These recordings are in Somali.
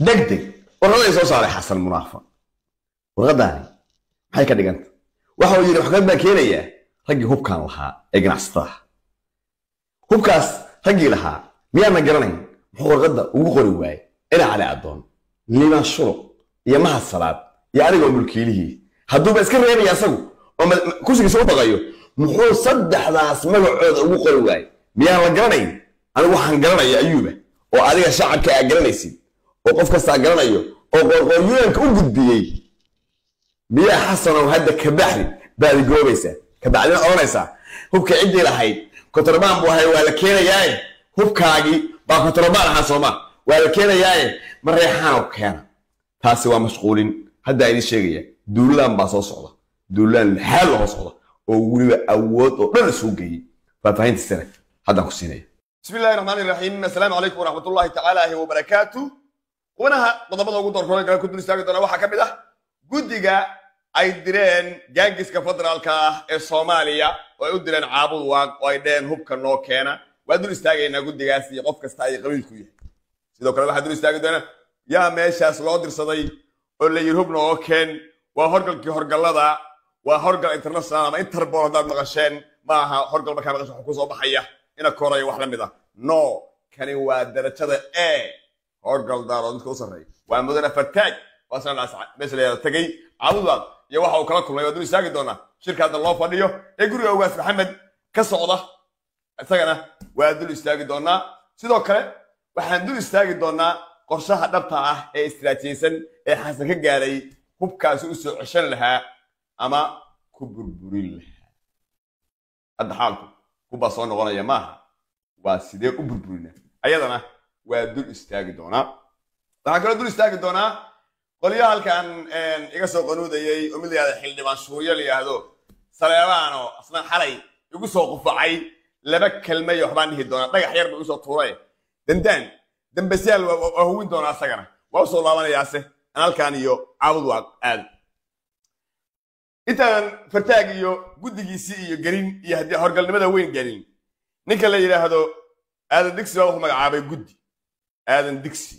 degdeg warqaday soo saaray xasan munaafa warqadaani maxay ka dhiganta waxa uu yidhi maxkamad baan keenayaa raggii hubkaan lahaa ee ganacsatada hubkaas raggii lahaa miyaana garanayn muxuu warqadda ugu qori waayey ina cali addoon liimaan shuruc iyo mahad salaad iyo anigoo mulkiilihii hadduuba iska reebaya asagu oo kursigiisa u baqayo muxuu saddexdaas magacooda ugu qori waayey miyaan la garanayn anigu waxaan garanaya ayuuba oo adiga shacabka aa garanaysid oo qof kastaa garanayo oo qoorqooryuulanka u gudbiyey miyaa xasanow hadda kabaxdi baad igoobaysaa kabacdina odhanaysaa hubka ciddii lahayd kotrobaan buu ahay waa la keenayaaye hubkaagii baa kotrobaan ahaa sooma waa la keenayaaye ma reexaanow keena taasi waa mashquulin haddaa idin sheegaya duulaan baa soo socda duulaan laxaal lahoo socda oo weliba awood oo dhan isugu geeyey faahfaahintii haddaan ku siinaya bismi illahi raxmaan iraxiim assalaamu calaykum waraxmatullahi tacaala wabarakaatu kuwanaha qodobada ugu doorkoran kale ku dul istaagi doona waxaa ka mid ah guddiga ay direen gaangiska federaalka ah ee soomaaliya oo ay u direen caabud waaq oo ay dheheen hubka noo keena waa dul istaagaynaa guddigaas iyo qof kasta ay qabiilku yahay sidoo kale waxaa dul istaagi doonaa yaa meeshaas loo dirsaday oo la yiri hub noo keen waa horgalkii horgallada waa horgal international ama interbol haddaad maqasheen ma aha horgal markaa maqasha waxaa ku soo baxaya ina kooraya wax la mid ah no kani waa darajada e oo galdaaro midka u sarreey waa mudane fataaj waa socdhaas ah. meesha layado tegey caabudaad iyo waxa uu kala kulmay waa inu istaagi doonaa shirka shirkaadna loo fadhiyo ee guriga ogaas maxamed ka socda isagana waa dul istaagi doonaa sidoo kale waxaan dul istaagi doonaa qorshaha dhabta ah ee istiraatiijsan ee xasan ka gaaray hubkaasi u soo ceshan lahaa ama ku burburin lahaa hadda xaalku hubbaa soo noqonaya maaha waa sidee u burburina ayadana waa dul istaagi doonaa waxaan kaloo dul istaagi doonaa qolyaha halkan iga soo qanuudayay oo mid la yahdo xildhibaan shuuryo la yihaahdo saleebaano aslan xalay igu soo qufacay laba kelmayo waxbaan dhihi doonaa dhagax yar ba igu soo tuuray dandaan dambasyaal waa huwin doonaa asagana waa usoo laabanayaase aan halkaan iyo caabud waa aado intaan fartaag iyo guddigiisii iyo gelin iyo haddii horgalnimada weyn gelin ninka la yidhaahdo aadan digsi baa wuxuu magacaabay guddi aadan digsi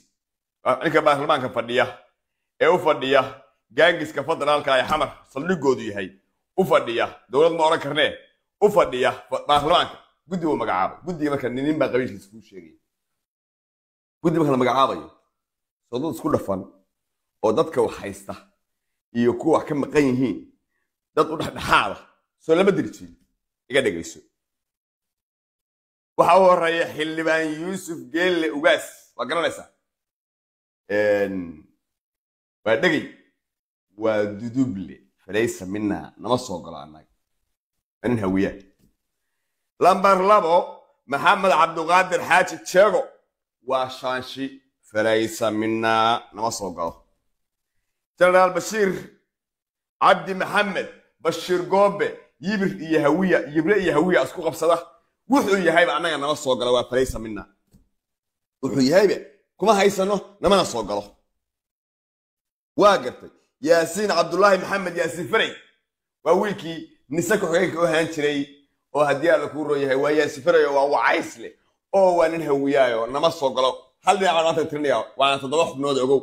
ah, ninka baarlamaanka fadhiya ee u fadhiya gaangiska federaalka ee xamar saldhigoodu yahay u fadhiya dowlad ma odhan karnee u fadhiya baarlamaanka guddi buu magacaabay guddiga marka nin baa qabiilkiisa kuu sheegaya guddi marka la magacaabayo soo dad isku dhafan oo dadka wax haysta iyo kuwa wax ka maqan yihiin dad u dhexdhexaada soo lama dirjin iga dhegayso waxa u horeeya xildhibaan yuusuf geelle ugaas waa garanaysaa waa dhegey waa duduble falaysa minaa nama soo galo annaga anin hawiyaan lambar labo maxamed cabduqaadir xaaji jeego waa shaanshi falaysa minaa nama soo galo jenaraal bashiir cabdi maxamed bashiir goobe yibir iyo hawiya yibre iyo hawiya isku qabsada wuxuu yahayba annaga nama soo gala waa falaysa minaa wuxuu yahayba kuma haysano namana soo galo waa gartay yaasiin cabdulaahi maxamed yaasiin farey waa wiilkii nise kaxogeenka u ahaan jiray oo haddii alla kuu roon waa yaasiin farey waa wacays leh oo waa nin hawiyaayo nama soo galo hal dhinac baan maanta tirinaya waana toddoba xubnood ogow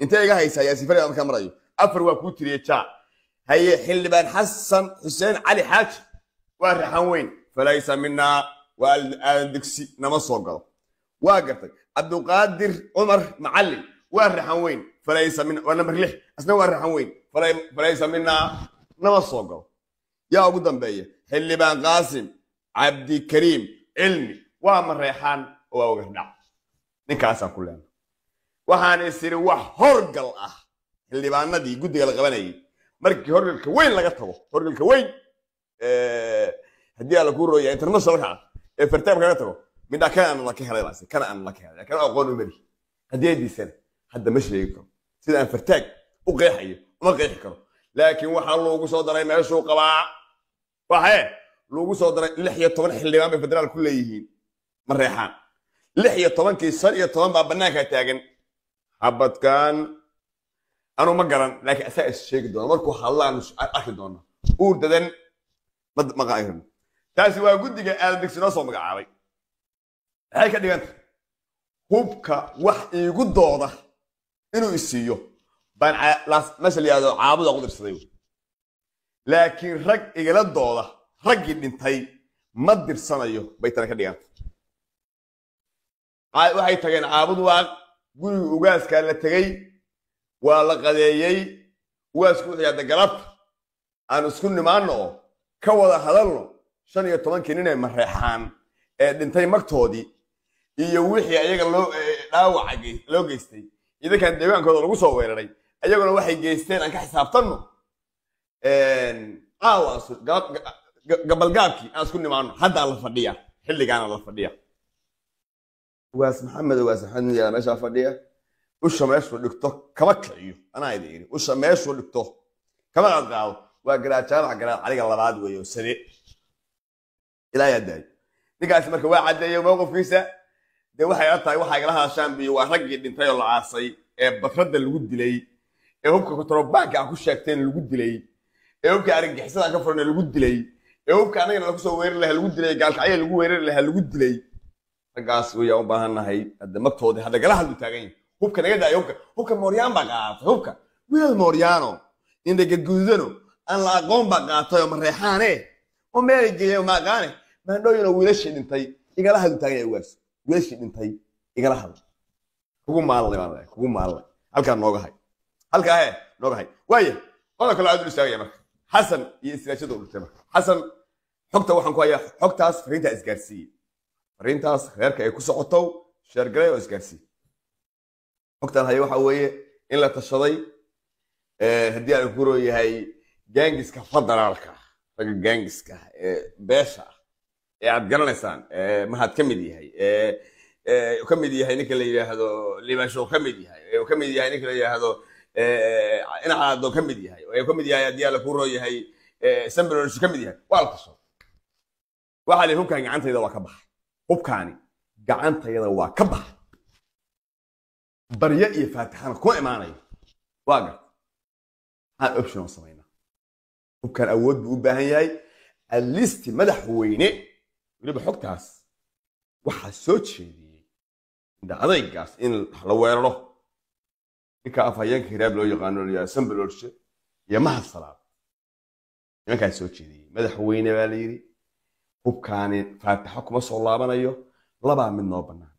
intee iga haysaa yaasiin farey markaa marayo afar waa kuu tiriye jaa haye xildhibaan xasan xuseen cali xaaji waa raxan weyn falaysa minaa waa aadaan degsi nama soo galo waa gartay cabduqaadir cumar macallin waa raxan weyn waa namber lix asna waa rexan weyn falaysa minaa nama soo galo yaa ugu dambeeya xildhibaan qaasim cabdikariim cilmi waa mareexaan oo waa ogardhac ninkaasaan ku leena waxaan isiri wax horgal ah xildhibaanadii guddiga la qabanayay markii horgalka weyn laga tago horgalka weyn haddii alla kuu rooya international ah ee fartaamka laga tago midhaa kanaan la ka helay baase kanaan la ka helay kana aqoon uma haddii diisana hadda ma sheegi karo sida aan fartaag u qeexayo uma qeexi karo laakiin waxaa loogu soo daray meeshuu qabaa waxe loogu soo daray lix iyo toban xildhibaan bay federaal ku leeyihiin ma reexaan lix iyo tobankii shan iyo toban baa bannaankaa taagan habadkan anu ma garan laakiin asaa is sheegi doona markuu hadlaan arki doona uur dadan taasi waa guddiga aadadegsi noo soo magacaabay maxay ka dhiganta hubka wax iigu dooda inuu isiiyo baan meesha layihahdo caabuda ku dirsaday laakiin rag igala dooda raggii dhintay ma dirsanayo bay tana ka dhiganta waxay tageen caabud waaq gurigii ugaaskaa la tegey waa la qadeeyey ugaasku wuxuu yahda galabta aan isku nimaanno oo ka wada hadalno shan iyo tobankii ninay mareexaan ee dhintay magtoodii iyo wixii ayaga loo dhaawaca loo geystay ciidankan deegaankooda lagu soo weeraray ayaguna waxay geysteen aan ka xisaabtanno caawa gabalgaabkii aan isku nimaano haddaa la fadhiya xilligaana la fadhiya waas maxamed waas maxamed yaa meeshaa fadhiya usha meeshuu dhigto kama kiciyo anaa idin yidhi usha meeshuu dhigto kama cadqaado waa garaad garaad caliga labaad weeyo sade ilaa yaa daayo ninkaasi marka waa caddeeyo mowqifkiisa dee waxay la tahay waxaa igala hadashaan waa raggii dhintay oo la aasay ee badradda lagu dilay ee hubka kotrobaanka aan ku sheegteen lagu dilay ee hubka argagixisada ka furana lagu dilay ee hubka annagana lagu soo weerari lahaa lagu dilay gaalkacya lagu weerari lahaa lagu dilay raggaas weyaan u baahannahay hadda magtooda hadda gala hadlu taagan yahay hubka naga daayo hubka hubka mooryaan baa qaatay hubka wiil mooryaano indhagaguudano aan la aqoon baa qaatay oo reexaane oo meelay geeyeen maaqaane maandhooyinoo wiilashii dhintay igala hadlu taagan yahay ugaas meeshii dhintay igala hadl kugu maalnay baan kugu maalnay halkaa nooga hay halkaa nooga hay waaya qodobka labaad uu istaagaya marka xasan iyo istilaajada uu marka xasan xogta waxaan ku hayaa xogtaas fariintaa isgaarsiiyey fariintaas reerka ay ku socoto sheergalay oo isgaarsiiyey xogtaan haya waxa weeye in la tashaday haddii aan ku rooyahay gaangiska federaalka ragga gangiska ee beesha ah ee aad garanaysaan mahad ka mid yahay ka mid yahay ninka la yidhaahdo libasho ka mid yahay ka mid yahay ninka la yidhaahdo inacaado ka mid yahay ka mid yahay haddii alla ku yahay sambrosh ka mid yahay waa la kasoo waxaa la hubkaan gacantayda waa ka baxay hubkaani gacantayda waa ka baxay barya iyo faatixana kuma imaanayo waa garta waxaan option samaynaa hubkaan awood buu u baahan yahay alisti madaxweyne weliba xogtaas waxaa soo jeediyey adaygaas in la weeraro ninka afhayeenka hiraab loo yaqaano sambalorshe iyo mahad salaad nimankaa soo jeediyey madaxweyne baa la yidhi hubkaani faataxo kuma soo laabanayo labaa mid noo bannaan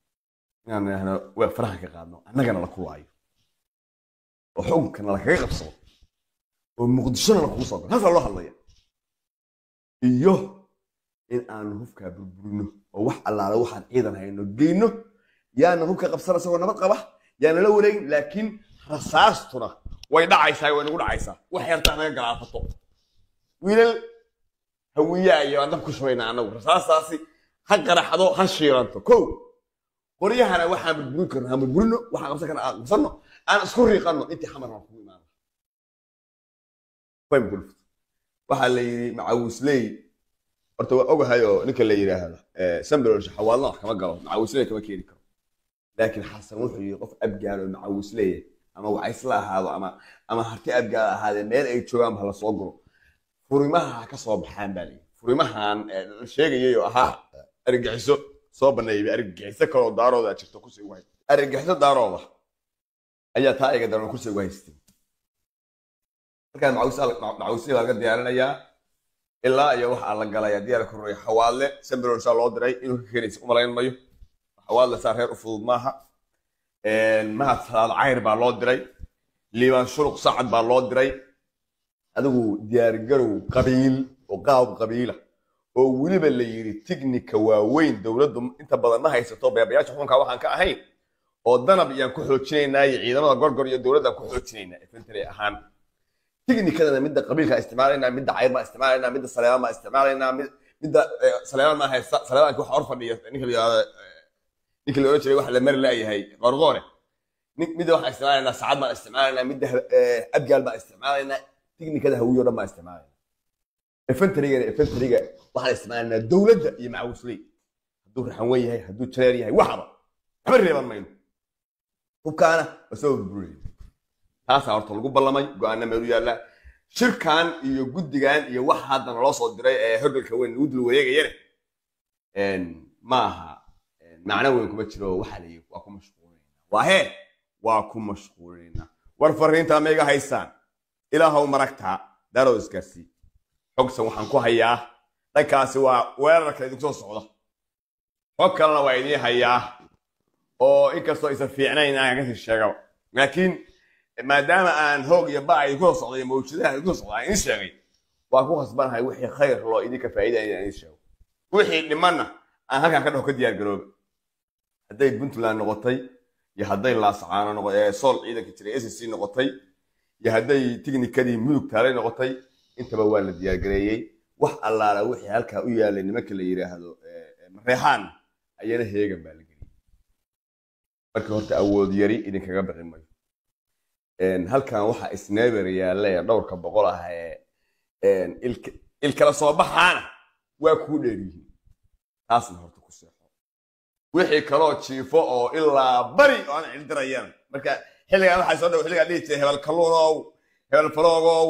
inaan idhaahno waa faraha ka qaadno annagana la kulaayo oo xukunkana lakaga qabsado oo muqdishona lakuu soo galo halkaa loo hadlaya iyo in aanu hubkaa burburino oo wax allaala waxaan ciidan hayno geyno yaana hubka qabsana isagoo nabad qaba yaana la wareegin laakiin rasaastuna way dhacaysaa way nagu dhacaysaa wax yartaa naga galaafato wiilal hawiyaaya aan dab ku shubayna annagu rasaastaasi ha qaraxdo ha shiilanto kow qoryahana waxaan burburin karno aan burburino waxaan qabsan karna aan qabsanno aan isku riiqanno intii xamar aan kugu imaano waxaa la yidhi macawisley horta waa ogahay oo ninka la yidhaahdo eh, sambalolsh xawaadna wax kama galo macawisle kama keeni karo laakiin xasan wuxuu yidhi qof abgaalo macawisleya ama wacaysla ahaado ama ama harti abgaal ahaade meel ay joogaan ba guro furimaha ha ka soo baxaan baa layidhi furimahan eh, la sheegayayoo ahaa arigixiso soo banneeyay arigixiso kaloo daarooda jirto kursi ugu haysta daarooda ayaa taa iga daran kursi ugu markaa macawisle baa laga diyaarinayaa ilaa iyo waxaa la galaya diyaarka ruuy xawaadle sambironsha loo diray inuu ka keenaysa umalayn mayo xawaadle saa reer u fudud maaha mahad cayr baa loo diray liibaan shuruq sacad baa loo diray adigu diyaargarow qabiil oo qaab qabiila oo weliba la yidhi tignika waaweyn dowladdu inta badan ma haysato beebayaasha xukunka waxaan ka ahayn oo danab iyaan ku xoojinaynaa iyo ciidamada gorgor iyo dowladdan ku xoojinaynaa fntre ahaan tichnikadana midda qabiilkaa isticmaalanaa midda cayr baan isticmaalanaa midda saleebaan baan isticmaalaynaa midda saleebaan maan haysta saleebaanki waxa hor fadhiya ninka la ninka la odhan jiray waxa la mari laayahay qoorqoore midda waxaan isticmaalaynaa saacad baan isticmaalaynaa midda abgaal baan isticmaalaynaa tichnikada hawiyo dhan baan isticmaalaynaa efentarigana efenteriga waxaan isticmaalaynaa dowladda iyo macawisley hadduu raxanweyn yahay hadduu jareer yahay waxaba waxba reeban mayno hubkaana waa soo burburiyay taasaa horta lagu ballamay go-aana meelu yaalla shirkan iyo guddigan iyo wax haddana loo soo diray ee hogalka weyn lagu dul wareegayane ma aha macno weyn kuma jiro waxaa ku mashquulinayna waa waa ku mashquulinayna war fariinta maiga haysaan ilaahow maragtaa daarow isgaarsii xogsan waxaan ku hayaa dhankaasi waa weerarka idinku soo socda xog kalena waa idiin hayaa oo inkastoo aysan fiicnayn aan kasii sheegaba laakiin E maadaama aan hoog iyo bacay ku socday mawjadaha ku socda aan sheegay waa ku khasbanahay wixii khayr loo idinka faa'iida inaan iin sheego wixii dhimanna aan halkan ka dhaho ka diyaar garooba hadday puntland noqotay iyo hadday laascaano noqo sool ciidanka jiray sc noqotay iyo hadday tiknikadii mudug taalay noqotay intaba waa la diyaargareeyey wax allaala wixii halkaa u yaalay nimanka la yidhaahdo mareexaan ayana heegan baa la geliyey markii horta awood yari idinkaga bixi mayo halkan waxaa isneber yaalla dhowrka boqol ah ee ilkala soo baxaana waa kuu dheeryihiin taasna horta ku seexo wixii kaloo jiifo oo ilaa bari oo aan cildirayaan marka xilligan waxaa soo dhow xilligaan dhihi jiray hebel kalluunow hebel faloogow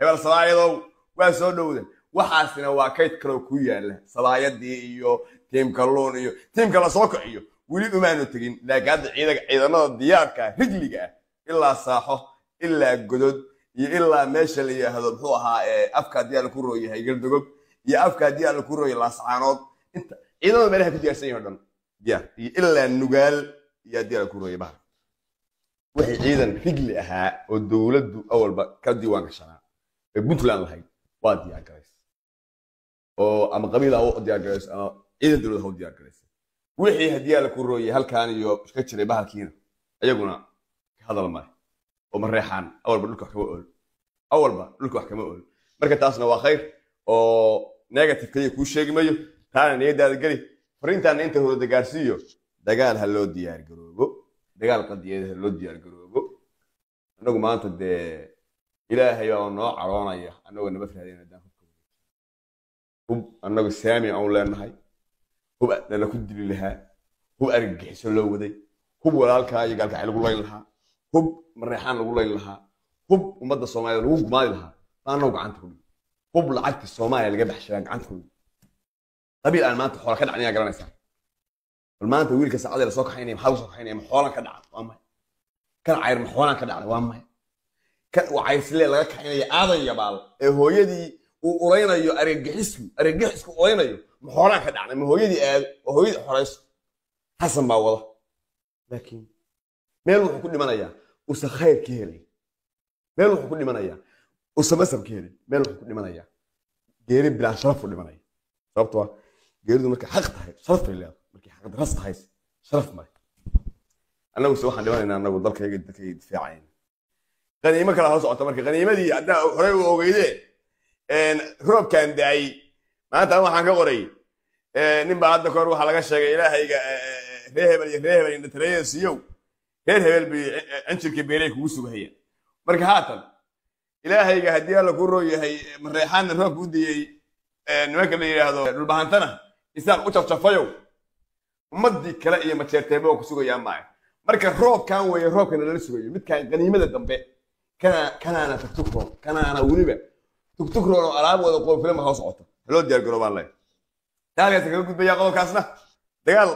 hebel salaayadow waa soo dhowda waxaasina waa kayd kaloo ku yaalla salaayadii iyo tiim kalluun iyo tiimka la soo kiciyo weli umaanu tegin laakiin hadda ciidanada diyaarka rijliga ah ilaa saaxo ilaa godod iyo ilaa meesha la yidhaahdo muxuu ahaa afka haddii aan ku rooyahay gardogob iyo afka haddii aan ku rooyay laascaanood inta ciidamada meelaha ku diyaarsan yahin o dhan diyaar iyo ilaa nugaal iyo haddii aan ku rooyay bahal wixii ciidan rigli ahaa oo dowladdu awalba ka diiwaan gashanaa ee puntland lahayd waa diyaargaraysa oo ama qabiil ha u diyaargarayso ama ciidan dowlad ha u diyaargaraysa wixii haddii aan ku rooyay halkaan iyo ka jiray bahalkiina iyaguna hadal male oo ma reexaan awalba dhulka wax kama ool awalba dhulka wax kama ool marka taasna waa khayr oo negative kaliya kuu sheegi mayo taana niyadaada geli fariintaana inta hooda gaarsiiyo dagaal ha loo diyaargaroobo dagaal qadiyeed ha loo diyaargaroobo annagu maanta dee ilaahay baa noo caroonaya annagoo nabad raadina adaan hub annagu saami aan leenahay hub dhalla ku dili lahaa hub argagixiso loo waday hub walaalkaa iyo gaalkaaxi lagu layn lahaa hub mareexaan lagu layli lahaa hub ummadda soomaaliyed lagu gumaadi lahaa baannaw gacanta kudhigi hub lacagta soomaaliya laga baxshadaa gacanta kudhigi qabiil aan maanta xoola ka dhacniyaa garanaysaa bal maanta wiilka saacadee lasoo kaxaynaya maxaa lasoo kaxaynaya ma xoolaan ka dhacda waa maya kan cayr ma xoolaan ka dhacda waa maya kan cayrsilee laga kaxaynaya aadan yabaal ee hooyadii uu uraynayo argagixisku argagixisku uraynayo ma xoolaan ka dhacda ma hooyadii aado oo hooyadii xorayso xasan baa wada laakiin meel wuxuu ku dhimanayaa use khayrka helay meel wuxuu ku dhimanayaa use masabka helay meel wuxuu ku dhimanayaa geeri bilaa sharaf u dhimanaya sababto ah geeridu markay xaq tahay sharaf bay leedahay markay xaqdaras tahay sharaf male annagu se waxaan dhimanaynaa annagu dalkayaga dadkayga difaacayn qaniimo kala hoo socota marka qaniimadii haddaa horey u ogeydee roobkan daayey maanta waxaan ka qoray nin baa hadda kahor waxaa laga sheegay ilaahayga reehebel iyo reehebel indhatareyesiyow reer hebel bay eh, eh, anjirka beelay kugu sugahayaan marka haatan ilaahayga haddii alla kuu roo yahay eh, mareexaanna roobka u dayey nimanka la yidhaahdo dhulbahantana isaan u jafjafayow ummaddii kale iyo majeerteebo ku sugayaan maayo marka roobkan weeye roobkana lala sugayo midkaan qaniimada dambe kanaana tugtugroo kanaana weliba tugtugroon oo alaabooda qoofilama soo socota haloo diyaar garoobaan leh dagaalkaas kaga gudbaya qodobkaasna dagaal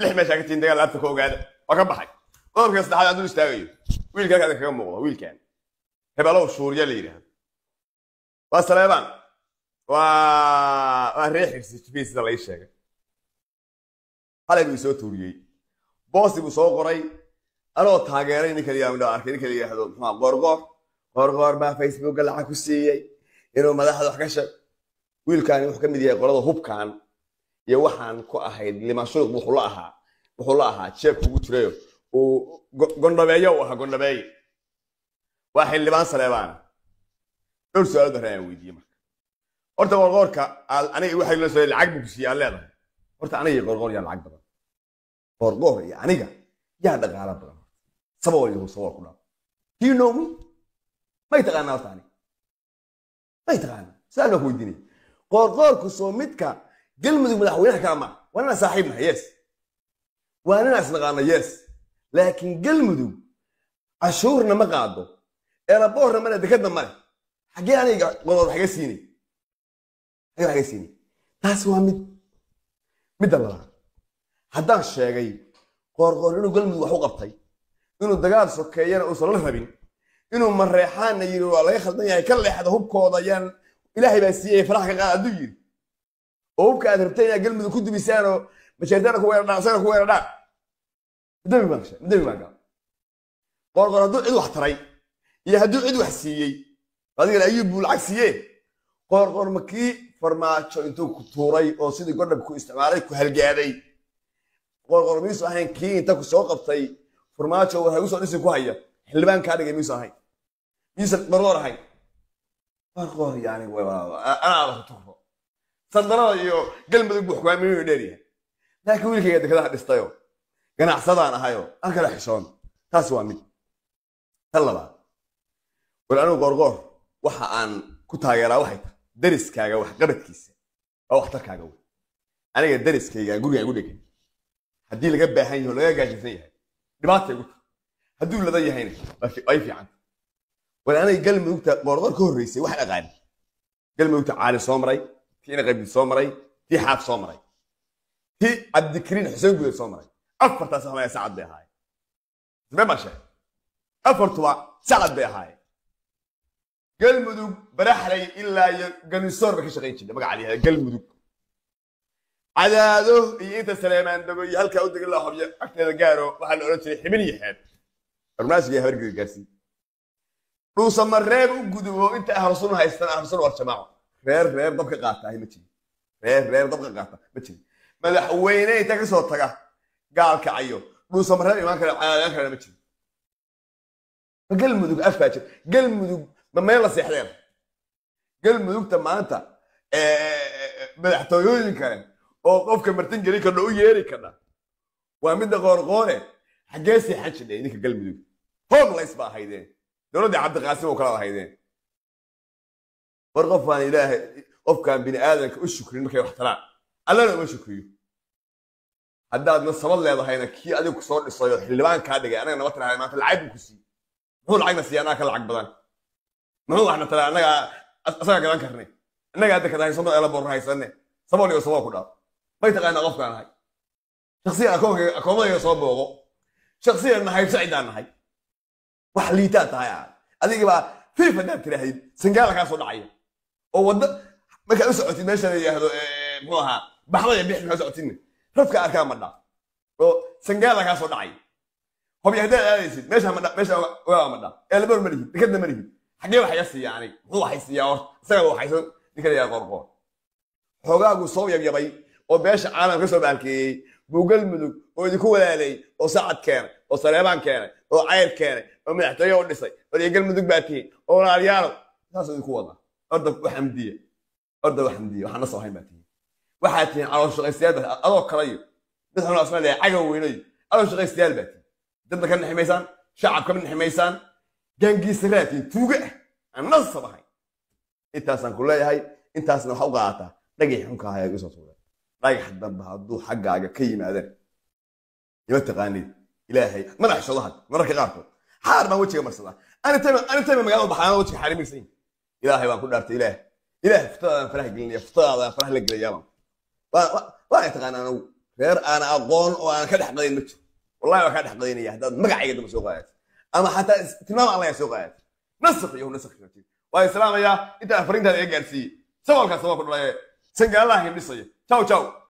lix meeshaa ka tihin dagaal laabta ka ogaada waa ka baxay qodobka saddexaad adduu istaagayo wiilka halkaadin kaga muuqdo wiilkan hebalow shuurya la yidhaahdo waa saleebaan waa waa ree xirsi sida lai sheegay halay buu isoo tuuriyey boosi buu soo qoray anoo taageeray ninka la arkay ninka yidhaahdo muxua goorgoor goorgoor baa facebooka lacag ku siiyey inuu madaxda wax ka sheeg wiilkaani wuxuu ka mid yahay qolada hubkan iyo waxaan ku ahayd limanshuruq wuxuu la ahaa jeebkugu jirayo uu gondhabeeyo u ahaa gondhabeeye waa xildhibaan saleebaan dhowr su-aalo daran aan weydiiye marka horta qorqoorka aniga waxay la soo lacag buu ku leedahay horta aniga iyo qorqoor yaa lacag badan qorqoor iyo aniga yaa dhaqaala badan saba wal yahu ku dhaaf do you may taqaanaa horta aniga may taqaanaa su-aal baa ku weydiinaya qorqoorku soo midka galmudug madaxweynaha kala maaha waa ninaan saaxiibnaha yes waa ninaan isnaqaana yes laakiin galmudug cashuurna ma qaado eraboorna mana dekadna male xagee aniga qodood waxga siinay xagee waxga siinay taasi waa mid midda labaad haddaan sheegay qoorqoor inuu galmudug wax u qabtay inuu dagaal sokeeyana uusan la rabin inuu mareexaana yiri waa laga khaldan yahay ka leexda hubkooda ayaan ilaahay baa siiyey faraha ka qaad hadduu yiri oo hubka aad rabtay inaad galmudug ku dubisaanoo masheertana ku weeradhaan sana ku weeradhaan mudamimaanka qoorqoor hadduu cid wax taray iyo hadduu cid wax siiyey adigana ayuu buu lacag siiye qoorqoor ma kii farmaajo intuu ku tuuray oo sidii godhab ku isticmaalay ku halgaaday qoorqoor miisu ahayn kii inta ku soo qabtay farmaajo war hagu soo dhisi ku haya xildhibaan kaa dhigay miisu ahayn miisan qorqoor ahayn qorqoor yani anaada ku tuuro sardarada iyo galmudug buu xugaamiyo dheeryahay laakiin wiilkayga dekedaha dhistayo ganacsadaan ahayo aan ah, kala xishoon taas waa mid tan labaad war anigu goorgoor waxa aan ku taageeraa waxay tahay dariskaaga waxqabadkiisa oo waxtarkaaga wey aniga dariskayga guriga gu dhegan haddii laga baahan yaho laga gaajaysan yahay dhibaata igu tahay hadduu ladan yahayna ay fiican war aniga galmudugta goorgoor ka horreysay wax dhaqaani galmudugta caali soo maray tii inaqabdi soo maray tii xaaf soo maray tii cabdikariin xuseen guude soo maray afartaas hawaya sacad bay ahaayeen sabee mashe afartuba sacad bay ahaayeen galmudug baraxlay ilaa iyo ganisoor bay ka shaqayn jirtay magaca galmudug cadaado iyo inta saleemaan dago iyo halkaa u degan laa xobyo agteeda gaaro waxaa la odhan jiray xibin iyo xeeb armaasiga habargeda gaarsiin dhuusama reeb u gudubo inta ahlsunu haystan ahlsunu war jamaaco reer reer dabka qaata ahi ma jirin reer reer dabka qaata ma jirin madaxweyne inta ka soo taga gaal kacayo dhuusamarrada imaan kara caalaan karana ma jiro ma galmudug af baa jira galmudug ma meel la seexdeen galmudugta maanta madaxtooyooyin kale oo qofka martin geli karna u yeeri karna waa midda qoorqoore xaggee seexan jidhay ninka galmudug homelays ba ahaydeen dowladdii cabdiqaasim oo kala ahaydeen war qof baan ilaahay qofkaan bini aadanka u shukrin markay wax taraan allana uma shukriyo haddaadna samad leedahayna kii adigu kusoo soo dhisayo xildhibaan kaa dhigay annaga nama tirahay maanta lacag buu ku siiyey muxuu lacagna siiya annaga ka lacag badan muxuu waxna tira annaga asaga gadan karnay annaga hadda kada haysano elabor haysanne saboon iyo saboo ku dhaaf may taqaanaa qofkaan ahay shaksiyan akoonka akoomadayga soo booqo shaksiyan nahay sacidaan nahay wax liitaa tahay aan adigibaa filif haddaad tiraahid sangaala kaa soo dhacaya oo wadda markaad u socotid meeshaan yidhaahdo muxuu ahaa baxdaya bix maxaa socotinna rafka arkaa ma dha oo sangaala kaa soo dhacay hobya haddaad aadaysid meesha ma meesha ogaa ma dha elbor ma lihid dekadna ma xaggee wax siiya anig muxuu wax siiyaa or isagaa waxayso ninkayaa qorqoor xoogaagu soo yabyabay oo beesha caalam ka soo baalkeeyey buugal mudug oo idinku walaalay oo sacad keenay oo saleebaan keenay oo cayr keenay oo madaxtooye u dhisay odaygal mudug baa tihiin oo walaalyaalo saasuu idinku wada orda waxamdiya orda waxamdiya waxaan na soo hayn baa tihiin waxaad tihiin calooshaqaystayaal adoo kalayo dad xanuu asma leeya cagow weynayo calooshaqaystayaal baa tihin dadna ka naximaysaan shacab ka naximaysaan gaangiisaraad tihin tuuge ah aan nasab ahayn intaasaan ku leeyahay intaasna waxa u qaadataa dhagax xunka ahayaaga usoo tuuray dhagax dambe hadduu xaggaaga ka yimaadana ima taqaanid ilaahay madax shadahan mararka qaarkood xaar baan wejiga marsadaa anitayba magaalada baxaana wejiga xaarimirsan ilaahay baan ku dhaartay ilaah ilaah futaadaan farah gelinayaa futaadaan farah la gelayaabaan waan ytaqaanaan reer aana aqoon oo aan ka dhexqadayn ma jiro wallahi waa kaa dhexqadaynaya haddaad magacayga damba soo qaadaati ama xataa tilmaam aan lagaa soo qaadaati nasakh iyahu nasakh shati waa islaamayaa intaa fariintaada ee gaadhsiiyey sabolkaas waa ku dhalaye sangaalaha hindhisaya jaw jaw